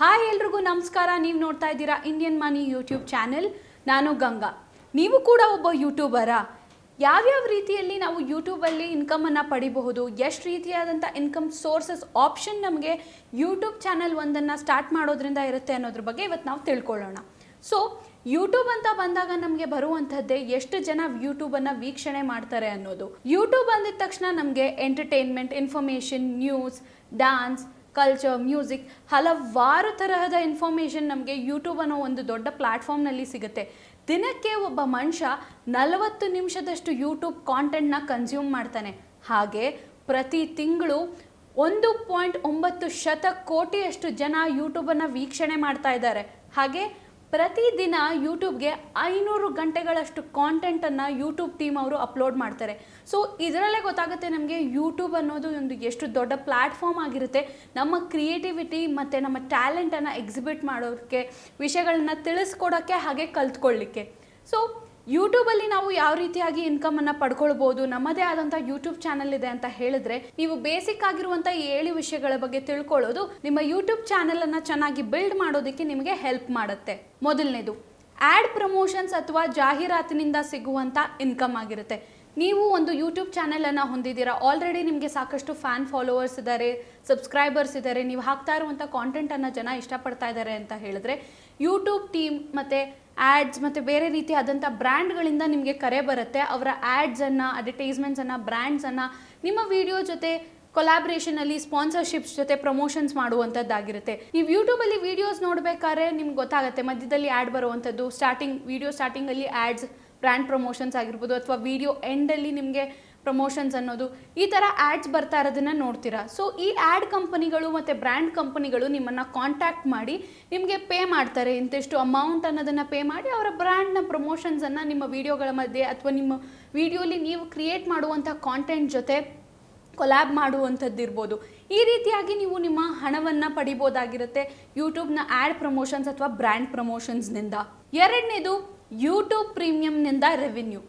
hi ಎಲ್ರಿಗೂ ನಮಸ್ಕಾರ ನೀವು ನೋಡ್ತಾ ಇದ್ದೀರಾ ಇಂಡಿಯನ್ ಮನಿ ಯೂಟ್ಯೂಬ್ ಚಾನೆಲ್ ನಾನು ಗಂಗಾ ನೀವು ಕೂಡ ಒಬ್ಬ ಯೂಟ್ಯೂಬರಾ ಯಾವ್ಯಾವ ರೀತಿಯಲ್ಲಿ ನಾವು ಯೂಟ್ಯೂಬಲ್ಲಿ ಇನ್ಕಮನ್ನು ಪಡಿಬಹುದು ಎಷ್ಟು ರೀತಿಯಾದಂಥ ಇನ್ಕಮ್ ಸೋರ್ಸಸ್ ಆಪ್ಷನ್ ನಮಗೆ ಯೂಟ್ಯೂಬ್ ಚಾನಲ್ ಒಂದನ್ನು ಸ್ಟಾರ್ಟ್ ಮಾಡೋದ್ರಿಂದ ಇರುತ್ತೆ ಅನ್ನೋದ್ರ ಬಗ್ಗೆ ಇವತ್ತು ನಾವು ತಿಳ್ಕೊಳ್ಳೋಣ ಸೊ ಯೂಟ್ಯೂಬ್ ಅಂತ ಬಂದಾಗ ನಮಗೆ ಬರುವಂಥದ್ದೇ ಎಷ್ಟು ಜನ ಯೂಟ್ಯೂಬನ್ನು ವೀಕ್ಷಣೆ ಮಾಡ್ತಾರೆ ಅನ್ನೋದು ಯೂಟ್ಯೂಬ್ ಬಂದಿದ ತಕ್ಷಣ ನಮಗೆ entertainment information news dance culture music ಹಲವಾರು ತರಹದ ಇನ್ಫಾರ್ಮೇಷನ್ ನಮಗೆ ಯೂಟ್ಯೂಬ್ ಅನ್ನೋ ಒಂದು ದೊಡ್ಡ ಪ್ಲ್ಯಾಟ್ಫಾರ್ಮ್ನಲ್ಲಿ ಸಿಗುತ್ತೆ ದಿನಕ್ಕೆ ಒಬ್ಬ ಮನುಷ್ಯ ನಲವತ್ತು ನಿಮಿಷದಷ್ಟು ಯೂಟ್ಯೂಬ್ ಕಾಂಟೆಂಟ್ನ ಕನ್ಸ್ಯೂಮ್ ಮಾಡ್ತಾನೆ ಹಾಗೆ ಪ್ರತಿ ತಿಂಗಳು ಒಂದು ಪಾಯಿಂಟ್ ಒಂಬತ್ತು ಶತಕೋಟಿಯಷ್ಟು ಜನ ಯೂಟ್ಯೂಬನ್ನು ವೀಕ್ಷಣೆ ಮಾಡ್ತಾ ಇದ್ದಾರೆ ಹಾಗೆ ಪ್ರತಿದಿನ ಯೂಟ್ಯೂಬ್ಗೆ ಐನೂರು ಗಂಟೆಗಳಷ್ಟು ಕಾಂಟೆಂಟನ್ನು ಯೂಟ್ಯೂಬ್ ಟೀಮ್ ಅವರು ಅಪ್ಲೋಡ್ ಮಾಡ್ತಾರೆ ಸೊ ಇದರಲ್ಲೇ ಗೊತ್ತಾಗುತ್ತೆ ನಮಗೆ ಯೂಟ್ಯೂಬ್ ಅನ್ನೋದು ಒಂದು ಎಷ್ಟು ದೊಡ್ಡ ಪ್ಲ್ಯಾಟ್ಫಾರ್ಮ್ ಆಗಿರುತ್ತೆ ನಮ್ಮ ಕ್ರಿಯೇಟಿವಿಟಿ ಮತ್ತು ನಮ್ಮ ಟ್ಯಾಲೆಂಟನ್ನು ಎಕ್ಸಿಬಿಟ್ ಮಾಡೋಕ್ಕೆ ವಿಷಯಗಳನ್ನ ತಿಳಿಸ್ಕೊಡೋಕ್ಕೆ ಹಾಗೆ ಕಲ್ತ್ಕೊಳ್ಳಿಕ್ಕೆ ಸೊ ಯೂಟ್ಯೂಬಲ್ಲಿ ನಾವು ಯಾವ ರೀತಿಯಾಗಿ ಇನ್ಕಮ್ ಇನ್ಕಮನ್ನು ಪಡ್ಕೊಳ್ಬೋದು ನಮ್ಮದೇ ಆದಂಥ ಯೂಟ್ಯೂಬ್ ಚಾನಲ್ ಇದೆ ಅಂತ ಹೇಳಿದ್ರೆ ನೀವು ಬೇಸಿಕ್ ಆಗಿರುವಂಥ ಏಳು ವಿಷಯಗಳ ಬಗ್ಗೆ ತಿಳ್ಕೊಳ್ಳೋದು ನಿಮ್ಮ ಯೂಟ್ಯೂಬ್ ಚಾನಲನ್ನು ಚೆನ್ನಾಗಿ ಬಿಲ್ಡ್ ಮಾಡೋದಕ್ಕೆ ನಿಮಗೆ ಹೆಲ್ಪ್ ಮಾಡುತ್ತೆ ಮೊದಲನೇದು ಆ್ಯಡ್ ಪ್ರಮೋಷನ್ಸ್ ಅಥವಾ ಜಾಹೀರಾತಿನಿಂದ ಸಿಗುವಂಥ ಇನ್ಕಮ್ ಆಗಿರುತ್ತೆ ನೀವು ಒಂದು ಯೂಟ್ಯೂಬ್ ಚಾನಲನ್ನು ಹೊಂದಿದ್ದೀರಾ ಆಲ್ರೆಡಿ ನಿಮಗೆ ಸಾಕಷ್ಟು ಫ್ಯಾನ್ ಫಾಲೋವರ್ಸ್ ಇದ್ದಾರೆ ಸಬ್ಸ್ಕ್ರೈಬರ್ಸ್ ಇದ್ದಾರೆ ನೀವು ಹಾಕ್ತಾ ಇರುವಂಥ ಕಾಂಟೆಂಟನ್ನು ಜನ ಇಷ್ಟಪಡ್ತಾ ಇದ್ದಾರೆ ಅಂತ ಹೇಳಿದ್ರೆ ಯೂಟ್ಯೂಬ್ ಟೀಮ್ ಮತ್ತು ಆ್ಯಡ್ಸ್ ಮತ್ತು ಬೇರೆ ರೀತಿಯಾದಂಥ ಬ್ರ್ಯಾಂಡ್ಗಳಿಂದ ನಿಮಗೆ ಕರೆ ಬರುತ್ತೆ ಅವರ ಆ್ಯಡ್ಸನ್ನು ಅಡ್ವರ್ಟೈಸ್ಮೆಂಟ್ಸನ್ನು ಬ್ರ್ಯಾಂಡ್ಸನ್ನು ನಿಮ್ಮ ವಿಡಿಯೋ ಜೊತೆ ಕೊಲಾಬ್ರೇಷನಲ್ಲಿ ಸ್ಪಾನ್ಸರ್ಶಿಪ್ಸ್ ಜೊತೆ ಪ್ರಮೋಷನ್ಸ್ ಮಾಡುವಂಥದ್ದಾಗಿರುತ್ತೆ ನೀವು ಯೂಟ್ಯೂಬಲ್ಲಿ ವೀಡಿಯೋಸ್ ನೋಡಬೇಕಾದ್ರೆ ನಿಮ್ಗೆ ಗೊತ್ತಾಗುತ್ತೆ ಮಧ್ಯದಲ್ಲಿ ಆ್ಯಡ್ ಬರುವಂಥದ್ದು ಸ್ಟಾರ್ಟಿಂಗ್ ವೀಡಿಯೋ ಸ್ಟಾರ್ಟಿಂಗಲ್ಲಿ ಆ್ಯಡ್ಸ್ ಬ್ರ್ಯಾಂಡ್ ಪ್ರಮೋಷನ್ಸ್ ಆಗಿರ್ಬೋದು ಅಥವಾ ವೀಡಿಯೋ ಎಂಡಲ್ಲಿ ನಿಮಗೆ ಪ್ರಮೋಷನ್ಸ್ ಅನ್ನೋದು ಈ ಥರ ಆ್ಯಡ್ಸ್ ಬರ್ತಾ ಇರೋದನ್ನು ನೋಡ್ತೀರಾ ಸೊ ಈ ಆ್ಯಡ್ ಕಂಪನಿಗಳು ಮತ್ತು ಬ್ರ್ಯಾಂಡ್ ಕಂಪನಿಗಳು ನಿಮ್ಮನ್ನು ಕಾಂಟ್ಯಾಕ್ಟ್ ಮಾಡಿ ನಿಮಗೆ ಪೇ ಮಾಡ್ತಾರೆ ಇಂತಿಷ್ಟು ಅಮೌಂಟ್ ಅನ್ನೋದನ್ನು ಪೇ ಮಾಡಿ ಅವರ ಬ್ರ್ಯಾಂಡ್ನ ಪ್ರಮೋಷನ್ಸನ್ನು ನಿಮ್ಮ ವೀಡಿಯೋಗಳ ಮಧ್ಯೆ ಅಥವಾ ನಿಮ್ಮ ವೀಡಿಯೋಲಿ ನೀವು ಕ್ರಿಯೇಟ್ ಮಾಡುವಂಥ ಕಾಂಟೆಂಟ್ ಜೊತೆ ಕೊಲ್ಯಾಬ್ ಇರ್ಬೋದು ಈ ರೀತಿಯಾಗಿ ನೀವು ನಿಮ್ಮ ಹಣವನ್ನು ಪಡಿಬೋದಾಗಿರುತ್ತೆ ಯೂಟ್ಯೂಬ್ನ ಆ್ಯಡ್ ಪ್ರಮೋಷನ್ಸ್ ಅಥವಾ ಬ್ರ್ಯಾಂಡ್ ಪ್ರಮೋಷನ್ಸ್ನಿಂದ ಎರಡನೇದು ಯೂಟ್ಯೂಬ್ ಪ್ರೀಮಿಯಂನಿಂದ ರೆವಿನ್ಯೂ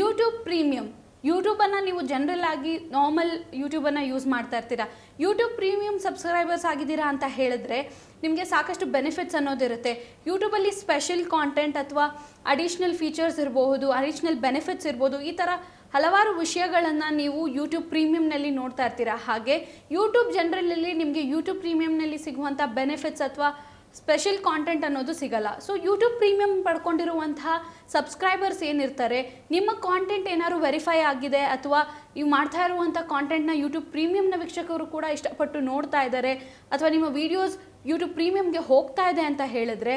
ಯೂಟ್ಯೂಬ್ ಪ್ರೀಮಿಯಂ ಯೂಟ್ಯೂಬನ್ನು ನೀವು ಜನರಲ್ ಆಗಿ ನಾರ್ಮಲ್ ಯೂಟ್ಯೂಬನ್ನು ಯೂಸ್ ಮಾಡ್ತಾ ಇರ್ತೀರಾ ಯೂಟ್ಯೂಬ್ ಪ್ರೀಮಿಯಂ ಸಬ್ಸ್ಕ್ರೈಬರ್ಸ್ ಆಗಿದ್ದೀರಾ ಅಂತ ಹೇಳಿದ್ರೆ ನಿಮಗೆ ಸಾಕಷ್ಟು ಬೆನಿಫಿಟ್ಸ್ ಅನ್ನೋದಿರುತ್ತೆ ಯೂಟ್ಯೂಬಲ್ಲಿ ಸ್ಪೆಷಲ್ ಕಾಂಟೆಂಟ್ ಅಥವಾ ಅಡಿಷ್ನಲ್ ಫೀಚರ್ಸ್ ಇರಬಹುದು ಅಡಿಷ್ನಲ್ ಬೆನಿಫಿಟ್ಸ್ ಇರ್ಬೋದು ಈ ಥರ ಹಲವಾರು ವಿಷಯಗಳನ್ನು ನೀವು ಯೂಟ್ಯೂಬ್ ಪ್ರೀಮಿಯಂನಲ್ಲಿ ನೋಡ್ತಾ ಇರ್ತೀರಾ ಹಾಗೆ ಯೂಟ್ಯೂಬ್ ಜನರಲಲ್ಲಿ ನಿಮಗೆ ಯೂಟ್ಯೂಬ್ ಪ್ರೀಮಿಯಂನಲ್ಲಿ ಸಿಗುವಂಥ ಬೆನಿಫಿಟ್ಸ್ ಅಥವಾ ಸ್ಪೆಷಲ್ ಕಾಂಟೆಂಟ್ ಅನ್ನೋದು ಸಿಗಲ್ಲ ಸೊ ಯೂಟ್ಯೂಬ್ ಪ್ರೀಮಿಯಂ ಪಡ್ಕೊಂಡಿರುವಂತಹ ಸಬ್ಸ್ಕ್ರೈಬರ್ಸ್ ಏನಿರ್ತಾರೆ ನಿಮ್ಮ ಕಾಂಟೆಂಟ್ ಏನಾದ್ರು ವೆರಿಫೈ ಆಗಿದೆ ಅಥವಾ ನೀವು ಮಾಡ್ತಾ ಇರುವಂಥ ಕಾಂಟೆಂಟ್ನ ಯೂಟ್ಯೂಬ್ ಪ್ರೀಮಿಯಂನ ವೀಕ್ಷಕರು ಕೂಡ ಇಷ್ಟಪಟ್ಟು ನೋಡ್ತಾ ಇದ್ದಾರೆ ಅಥವಾ ನಿಮ್ಮ ವೀಡಿಯೋಸ್ ಯೂಟ್ಯೂಬ್ ಪ್ರೀಮಿಯಂಗೆ ಹೋಗ್ತಾ ಇದೆ ಅಂತ ಹೇಳಿದ್ರೆ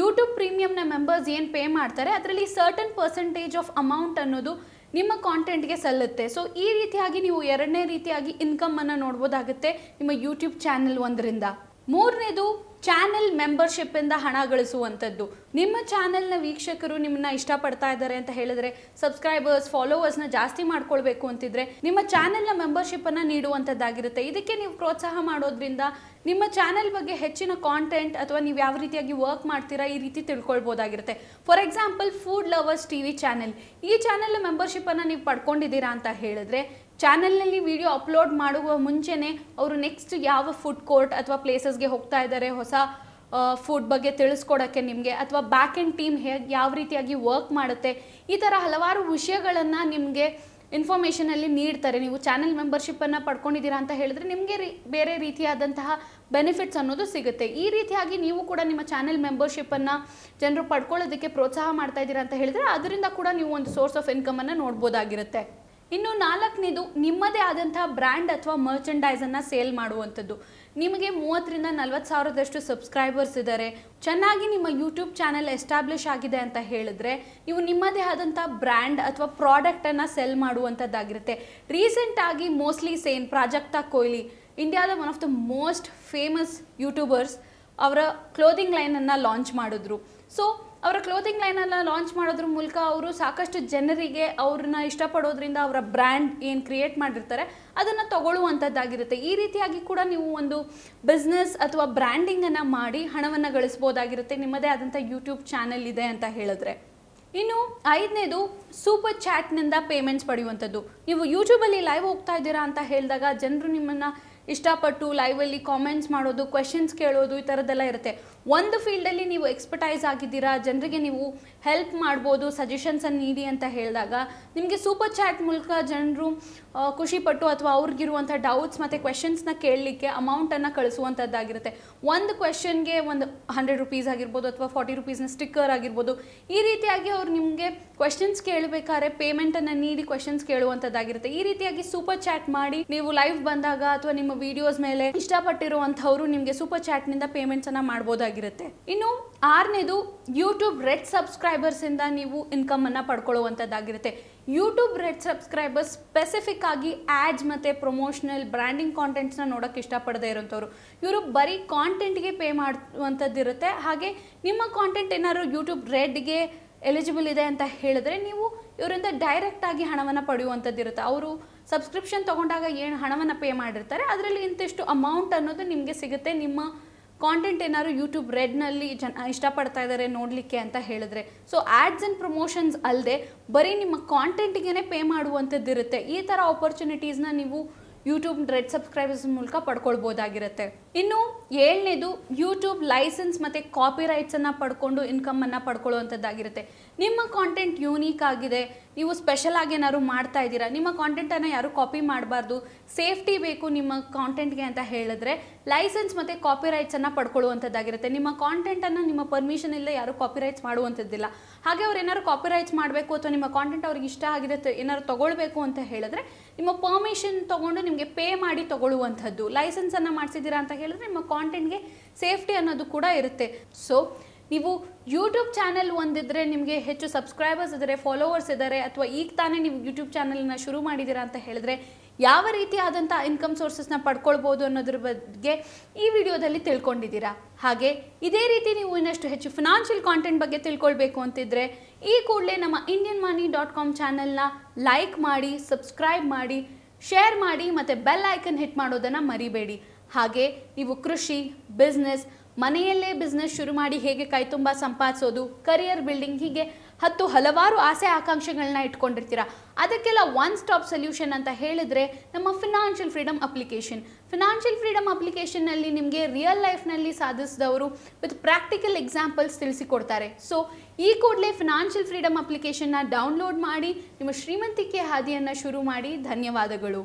ಯೂಟ್ಯೂಬ್ ಪ್ರೀಮಿಯಂನ ಮೆಂಬರ್ಸ್ ಏನು ಪೇ ಮಾಡ್ತಾರೆ ಅದರಲ್ಲಿ ಸರ್ಟನ್ ಪರ್ಸೆಂಟೇಜ್ ಆಫ್ ಅಮೌಂಟ್ ಅನ್ನೋದು ನಿಮ್ಮ ಕಾಂಟೆಂಟ್ಗೆ ಸಲ್ಲುತ್ತೆ ಸೊ ಈ ರೀತಿಯಾಗಿ ನೀವು ಎರಡನೇ ರೀತಿಯಾಗಿ ಇನ್ಕಮನ್ನು ನೋಡ್ಬೋದಾಗುತ್ತೆ ನಿಮ್ಮ ಯೂಟ್ಯೂಬ್ ಚಾನೆಲ್ ಒಂದರಿಂದ ಮೂರನೇದು ಚಾನೆಲ್ ಮೆಂಬರ್ಶಿಪ್ಪಿಂದ ಹಣ ಗಳಿಸುವಂಥದ್ದು ನಿಮ್ಮ ಚಾನೆಲ್ನ ವೀಕ್ಷಕರು ನಿಮ್ಮನ್ನ ಇಷ್ಟಪಡ್ತಾ ಇದ್ದಾರೆ ಅಂತ ಹೇಳಿದ್ರೆ ಸಬ್ಸ್ಕ್ರೈಬರ್ಸ್ ಫಾಲೋವರ್ಸ್ನ ಜಾಸ್ತಿ ಮಾಡ್ಕೊಳ್ಬೇಕು ಅಂತಿದ್ರೆ ನಿಮ್ಮ ಚಾನೆಲ್ನ ಮೆಂಬರ್ಶಿಪ್ಪನ್ನು ನೀಡುವಂಥದ್ದಾಗಿರುತ್ತೆ ಇದಕ್ಕೆ ನೀವು ಪ್ರೋತ್ಸಾಹ ಮಾಡೋದ್ರಿಂದ ನಿಮ್ಮ ಚಾನೆಲ್ ಬಗ್ಗೆ ಹೆಚ್ಚಿನ ಕಾಂಟೆಂಟ್ ಅಥವಾ ನೀವು ಯಾವ ರೀತಿಯಾಗಿ ವರ್ಕ್ ಮಾಡ್ತೀರಾ ಈ ರೀತಿ ತಿಳ್ಕೊಳ್ಬೋದಾಗಿರುತ್ತೆ for example food lovers T V channel ಈ ಚಾನೆಲ್ ಮೆಂಬರ್ಶಿಪ್ಪನ್ನು ನೀವು ಪಡ್ಕೊಂಡಿದ್ದೀರಾ ಅಂತ ಹೇಳಿದ್ರೆ ಚಾನೆಲ್ನಲ್ಲಿ ವಿಡಿಯೋ ಅಪ್ಲೋಡ್ ಮಾಡುವ ಮುಂಚೆನೇ ಅವರು ನೆಕ್ಸ್ಟ್ ಯಾವ ಫುಡ್ ಕೋರ್ಟ್ ಅಥವಾ ಪ್ಲೇಸಸ್ಗೆ ಹೋಗ್ತಾ ಇದ್ದಾರೆ ಹೊಸ ಫುಡ್ ಬಗ್ಗೆ ತಿಳಿಸ್ಕೊಡೋಕ್ಕೆ ನಿಮಗೆ ಅಥವಾ ಬ್ಯಾಕ್ ಎಂಡ್ ಟೀಮ್ ಹೇಗೆ ಯಾವ ರೀತಿಯಾಗಿ ವರ್ಕ್ ಮಾಡುತ್ತೆ ಈ ಥರ ಹಲವಾರು ವಿಷಯಗಳನ್ನು ನಿಮಗೆ ಇನ್ಫಾರ್ಮೇಷನಲ್ಲಿ ನೀಡ್ತಾರೆ ನೀವು ಚಾನೆಲ್ ಮೆಂಬರ್ಶಿಪ್ಪನ್ನು ಪಡ್ಕೊಂಡಿದ್ದೀರಾ ಅಂತ ಹೇಳಿದ್ರೆ ನಿಮಗೆ ರೀ ಬೇರೆ ರೀತಿಯಾದಂತಹ ಬೆನಿಫಿಟ್ಸ್ ಅನ್ನೋದು ಸಿಗುತ್ತೆ ಈ ರೀತಿಯಾಗಿ ನೀವು ಕೂಡ ನಿಮ್ಮ ಚಾನೆಲ್ ಮೆಂಬರ್ಶಿಪ್ಪನ್ನು ಜನರು ಪಡ್ಕೊಳ್ಳೋದಕ್ಕೆ ಪ್ರೋತ್ಸಾಹ ಮಾಡ್ತಾ ಇದ್ದೀರಾ ಅಂತ ಹೇಳಿದ್ರೆ ಅದರಿಂದ ಕೂಡ ನೀವು ಒಂದು ಸೋರ್ಸ್ ಆಫ್ ಇನ್ಕಮನ್ನು ನೋಡ್ಬೋದಾಗಿರುತ್ತೆ ಇನ್ನು ನಾಲ್ಕನೇದು ನಿಮ್ಮದೇ ಆದಂತಹ ಬ್ರ್ಯಾಂಡ್ ಅಥವಾ ಮರ್ಚಂಡೈಸನ್ನು ಸೇಲ್ ಮಾಡುವಂಥದ್ದು ನಿಮಗೆ ಮೂವತ್ತರಿಂದ ನಲ್ವತ್ತು ಸಾವಿರದಷ್ಟು ಸಬ್ಸ್ಕ್ರೈಬರ್ಸ್ ಇದ್ದಾರೆ ಚೆನ್ನಾಗಿ ನಿಮ್ಮ ಯೂಟ್ಯೂಬ್ ಚಾನೆಲ್ ಎಸ್ಟಾಬ್ಲಿಷ್ ಆಗಿದೆ ಅಂತ ಹೇಳಿದ್ರೆ ನೀವು ನಿಮ್ಮದೇ ಆದಂಥ ಬ್ರ್ಯಾಂಡ್ ಅಥವಾ ಪ್ರಾಡಕ್ಟನ್ನು ಸೆಲ್ ಮಾಡುವಂಥದ್ದಾಗಿರುತ್ತೆ ರೀಸೆಂಟಾಗಿ ಮೋಸ್ಟ್ಲಿ ಸೇನ್ ಪ್ರಾಜಕ್ತಾ ಕೊಹ್ಲಿ ಇಂಡಿಯಾದ one of the most famous YouTubers ಅವರ ಕ್ಲೋದಿಂಗ್ ಲೈನನ್ನು ಲಾಂಚ್ ಮಾಡಿದ್ರು ಸೊ ಅವರ ಕ್ಲೋತಿಂಗ್ ಲೈನನ್ನು ಲಾಂಚ್ ಮಾಡೋದ್ರ ಮೂಲಕ ಅವರು ಸಾಕಷ್ಟು ಜನರಿಗೆ ಅವ್ರನ್ನ ಇಷ್ಟಪಡೋದ್ರಿಂದ ಅವರ ಬ್ರ್ಯಾಂಡ್ ಏನು ಕ್ರಿಯೇಟ್ ಮಾಡಿರ್ತಾರೆ ಅದನ್ನು ತಗೊಳ್ಳುವಂಥದ್ದಾಗಿರುತ್ತೆ ಈ ರೀತಿಯಾಗಿ ಕೂಡ ನೀವು ಒಂದು ಬಿಸ್ನೆಸ್ ಅಥವಾ ಬ್ರ್ಯಾಂಡಿಂಗನ್ನು ಮಾಡಿ ಹಣವನ್ನು ಗಳಿಸ್ಬೋದಾಗಿರುತ್ತೆ ನಿಮ್ಮದೇ ಆದಂಥ ಯೂಟ್ಯೂಬ್ ಚಾನೆಲ್ ಇದೆ ಅಂತ ಹೇಳಿದ್ರೆ ಇನ್ನು ಐದನೇದು ಸೂಪರ್ ಚಾಟ್ನಿಂದ ಪೇಮೆಂಟ್ಸ್ ಪಡೆಯುವಂಥದ್ದು ನೀವು ಯೂಟ್ಯೂಬಲ್ಲಿ ಲೈವ್ ಹೋಗ್ತಾ ಇದ್ದೀರಾ ಅಂತ ಹೇಳಿದಾಗ ಜನರು ನಿಮ್ಮನ್ನು ಇಷ್ಟಪಟ್ಟು ಲೈವಲ್ಲಿ ಕಾಮೆಂಟ್ಸ್ ಮಾಡೋದು ಕ್ವೆಶನ್ಸ್ ಕೇಳೋದು ಈ ಥರದ್ದೆಲ್ಲ ಇರುತ್ತೆ ಒಂದು ಫೀಲ್ಡಲ್ಲಿ ನೀವು ಎಕ್ಸ್ಪರ್ಟೈಸ್ ಆಗಿದ್ದೀರಾ ಜನರಿಗೆ ನೀವು ಹೆಲ್ಪ್ ಮಾಡ್ಬೋದು ಸಜೆಷನ್ಸನ್ನು ನೀಡಿ ಅಂತ ಹೇಳಿದಾಗ ನಿಮಗೆ ಸೂಪರ್ ಚಾಟ್ ಮೂಲಕ ಜನರು ಖುಷಿಪಟ್ಟು ಅಥವಾ ಅವ್ರಿಗಿರುವಂಥ ಡೌಟ್ಸ್ ಮತ್ತು ಕ್ವೆಶನ್ಸ್ನ ಕೇಳಲಿಕ್ಕೆ ಅಮೌಂಟನ್ನು ಕಳಿಸುವಂಥದ್ದಾಗಿರುತ್ತೆ ಒಂದು ಕ್ವೆಶನ್ಗೆ ಒಂದು ಹಂಡ್ರೆಡ್ ರುಪೀಸ್ ಆಗಿರ್ಬೋದು ಅಥವಾ ಫಾರ್ಟಿ ರುಪೀಸ್ನ ಸ್ಟಿಕ್ಕರ್ ಆಗಿರ್ಬೋದು ಈ ರೀತಿಯಾಗಿ ಅವ್ರು ನಿಮಗೆ ಕ್ವೆಶನ್ಸ್ ಕೇಳಬೇಕಾದ್ರೆ ಪೇಮೆಂಟನ್ನು ನೀಡಿ ಕ್ವೆಶನ್ಸ್ ಕೇಳುವಂಥದ್ದಾಗಿರುತ್ತೆ ಈ ರೀತಿಯಾಗಿ ಸೂಪರ್ ಚಾಟ್ ಮಾಡಿ ನೀವು ಲೈವ್ ಬಂದಾಗ ಅಥವಾ ನಿಮ್ಮ ವೀಡಿಯೋಸ್ ಮೇಲೆ ಇಷ್ಟಪಟ್ಟಿರುವಂಥವ್ರು ನಿಮಗೆ ಸೂಪರ್ ಚಾಟ್ನಿಂದ ಪೇಮೆಂಟ್ಸನ್ನು ಮಾಡ್ಬೋದಾಗಿ ಆಗಿರುತ್ತೆ ಇನ್ನು ಆರನೇದು ಯೂಟ್ಯೂಬ್ ರೆಡ್ ಇಂದ ನೀವು ಇನ್ಕಮ್ ಅನ್ನ ಪಡ್ಕೊಳ್ಳುವಂಥದ್ದಾಗಿರುತ್ತೆ ಯೂಟ್ಯೂಬ್ ರೆಡ್ ಸಬ್ಸ್ಕ್ರೈಬರ್ಸ್ ಸ್ಪೆಸಿಫಿಕ್ ಆಗಿ ಆಡ್ಸ್ ಮತ್ತೆ ಪ್ರೊಮೋಷನಲ್ ಬ್ರ್ಯಾಂಡಿಂಗ್ ಕಾಂಟೆಂಟ್ಸ್ನ ನೋಡಕ್ಕೆ ಇಷ್ಟಪಡದೇ ಇರುವಂತವ್ರು ಇವರು ಬರೀ ಕಾಂಟೆಂಟ್ಗೆ ಪೇ ಮಾಡುವಂಥದ್ದಿರುತ್ತೆ ಹಾಗೆ ನಿಮ್ಮ ಕಾಂಟೆಂಟ್ ಏನಾದ್ರು ಯೂಟ್ಯೂಬ್ ರೆಡ್ಗೆ ಎಲಿಜಿಬಲ್ ಇದೆ ಅಂತ ಹೇಳಿದ್ರೆ ನೀವು ಇವರಿಂದ ಡೈರೆಕ್ಟ್ ಆಗಿ ಹಣವನ್ನು ಪಡೆಯುವಂಥದ್ದಿರುತ್ತೆ ಅವರು ಸಬ್ಸ್ಕ್ರಿಪ್ಷನ್ ತಗೊಂಡಾಗ ಏನು ಹಣವನ್ನು ಪೇ ಮಾಡಿರ್ತಾರೆ ಅದರಲ್ಲಿ ಇಂತಿಷ್ಟು ಅಮೌಂಟ್ ಅನ್ನೋದು ನಿಮಗೆ ಸಿಗುತ್ತೆ ನಿಮ್ಮ ಕಾಂಟೆಂಟ್ ಏನಾದ್ರು ಯೂಟ್ಯೂಬ್ ರೆಡ್ನಲ್ಲಿ ಜನ ಇಷ್ಟಪಡ್ತಾ ಇದ್ದಾರೆ ನೋಡಲಿಕ್ಕೆ ಅಂತ ಹೇಳಿದ್ರೆ ಸೊ ಆ್ಯಡ್ಸ್ ಆ್ಯಂಡ್ ಪ್ರಮೋಷನ್ಸ್ ಅಲ್ಲದೆ ಬರೀ ನಿಮ್ಮ ಕಾಂಟೆಂಟಿಗೆ ಪೇ ಮಾಡುವಂಥದ್ದು ಇರುತ್ತೆ ಈ ಥರ ಆಪರ್ಚುನಿಟೀಸ್ನ ನೀವು ಯೂಟ್ಯೂಬ್ ರೆಡ್ ಸಬ್ಸ್ಕ್ರೈಬರ್ಸ್ ಮೂಲಕ ಪಡ್ಕೊಳ್ಬೋದಾಗಿರುತ್ತೆ ಇನ್ನು ಏಳನೇದು ಯೂಟ್ಯೂಬ್ ಲೈಸೆನ್ಸ್ ಮತ್ತು ಕಾಪಿರೈಟ್ಸನ್ನು ಪಡ್ಕೊಂಡು ಇನ್ಕಮನ್ನು ಪಡ್ಕೊಳ್ಳುವಂಥದ್ದಾಗಿರುತ್ತೆ ನಿಮ್ಮ ಕಾಂಟೆಂಟ್ ಯೂನೀಕ್ ಆಗಿದೆ ನೀವು ಸ್ಪೆಷಲ್ ಆಗಿ ಏನಾದ್ರು ಮಾಡ್ತಾ ಇದ್ದೀರಾ ನಿಮ್ಮ ಕಾಂಟೆಂಟನ್ನು ಯಾರು ಕಾಪಿ ಮಾಡಬಾರ್ದು ಸೇಫ್ಟಿ ಬೇಕು ನಿಮ್ಮ ಕಾಂಟೆಂಟ್ಗೆ ಅಂತ ಹೇಳಿದ್ರೆ ಲೈಸೆನ್ಸ್ ಮತ್ತು ಕಾಪಿರೈಟ್ಸನ್ನು ಪಡ್ಕೊಳ್ಳುವಂಥದ್ದಾಗಿರುತ್ತೆ ನಿಮ್ಮ ಕಾಂಟೆಂಟನ್ನು ನಿಮ್ಮ ಪರ್ಮಿಷನ್ ಇಲ್ಲದೆ ಕಾಪಿ ಕಾಪಿರೈಟ್ಸ್ ಮಾಡುವಂಥದ್ದಿಲ್ಲ ಹಾಗೆ ಅವ್ರು ಏನಾದ್ರು ರೈಟ್ಸ್ ಮಾಡಬೇಕು ಅಥವಾ ನಿಮ್ಮ ಕಾಂಟೆಂಟ್ ಅವ್ರಿಗೆ ಇಷ್ಟ ಆಗಿದೆ ಏನಾದ್ರು ತೊಗೊಳ್ಬೇಕು ಅಂತ ಹೇಳಿದ್ರೆ ನಿಮ್ಮ ಪರ್ಮಿಷನ್ ತೊಗೊಂಡು ನಿಮಗೆ ಪೇ ಮಾಡಿ ತೊಗೊಳ್ಳುವಂಥದ್ದು ಲೈಸೆನ್ಸನ್ನು ಮಾಡಿಸಿದ್ದೀರಾ ಅಂತ ಹೇಳಿದ್ರೆ ನಿಮ್ಮ ಕಾಂಟೆಂಟ್ಗೆ ಸೇಫ್ಟಿ ಅನ್ನೋದು ಕೂಡ ಇರುತ್ತೆ ಸೊ ನೀವು ಯೂಟ್ಯೂಬ್ ಚಾನೆಲ್ ಒಂದಿದ್ರೆ ನಿಮಗೆ ಹೆಚ್ಚು ಸಬ್ಸ್ಕ್ರೈಬರ್ಸ್ ಇದ್ದಾರೆ ಫಾಲೋವರ್ಸ್ ಇದ್ದಾರೆ ಅಥವಾ ಈಗ ತಾನೇ ನೀವು ಯೂಟ್ಯೂಬ್ ಚಾನೆಲ್ನ ಶುರು ಮಾಡಿದ್ದೀರಾ ಅಂತ ಹೇಳಿದ್ರೆ ಯಾವ ರೀತಿಯಾದಂಥ ಇನ್ಕಮ್ ಸೋರ್ಸಸ್ನ ಪಡ್ಕೊಳ್ಬೋದು ಅನ್ನೋದ್ರ ಬಗ್ಗೆ ಈ ವಿಡಿಯೋದಲ್ಲಿ ತಿಳ್ಕೊಂಡಿದ್ದೀರಾ ಹಾಗೆ ಇದೇ ರೀತಿ ನೀವು ಇನ್ನಷ್ಟು ಹೆಚ್ಚು ಫಿನಾನ್ಷಿಯಲ್ ಕಾಂಟೆಂಟ್ ಬಗ್ಗೆ ತಿಳ್ಕೊಳ್ಬೇಕು ಅಂತಿದ್ರೆ ಈ ಕೂಡಲೇ ನಮ್ಮ ಇಂಡಿಯನ್ ಮನಿ ಡಾಟ್ ಕಾಮ್ ಚಾನಲ್ನ ಲೈಕ್ ಮಾಡಿ ಸಬ್ಸ್ಕ್ರೈಬ್ ಮಾಡಿ ಶೇರ್ ಮಾಡಿ ಮತ್ತು ಬೆಲ್ ಐಕನ್ ಹಿಟ್ ಮಾಡೋದನ್ನು ಮರಿಬೇಡಿ ಹಾಗೆ ನೀವು ಕೃಷಿ ಬಿಸ್ನೆಸ್ ಮನೆಯಲ್ಲೇ ಬಿಸ್ನೆಸ್ ಶುರು ಮಾಡಿ ಹೇಗೆ ಕೈತುಂಬ ಸಂಪಾದಿಸೋದು ಕರಿಯರ್ ಬಿಲ್ಡಿಂಗ್ ಹೀಗೆ ಹತ್ತು ಹಲವಾರು ಆಸೆ ಆಕಾಂಕ್ಷೆಗಳನ್ನ ಇಟ್ಕೊಂಡಿರ್ತೀರ ಅದಕ್ಕೆಲ್ಲ ಒನ್ ಸ್ಟಾಪ್ ಸೊಲ್ಯೂಷನ್ ಅಂತ ಹೇಳಿದ್ರೆ ನಮ್ಮ financial freedom application financial freedom ಅಪ್ಲಿಕೇಶನ್ನಲ್ಲಿ ನಿಮಗೆ ರಿಯಲ್ ಲೈಫ್ನಲ್ಲಿ ಸಾಧಿಸಿದವರು ವಿತ್ ಪ್ರಾಕ್ಟಿಕಲ್ ಎಕ್ಸಾಂಪಲ್ಸ್ ತಿಳಿಸಿಕೊಡ್ತಾರೆ ಸೊ ಈ ಕೂಡಲೇ ಫಿನಾನ್ಷಿಯಲ್ ಫ್ರೀಡಮ್ ಅಪ್ಲಿಕೇಶನ್ನ ಡೌನ್ಲೋಡ್ ಮಾಡಿ ನಿಮ್ಮ ಶ್ರೀಮಂತಿಕೆ ಹಾದಿಯನ್ನು ಶುರು ಮಾಡಿ ಧನ್ಯವಾದಗಳು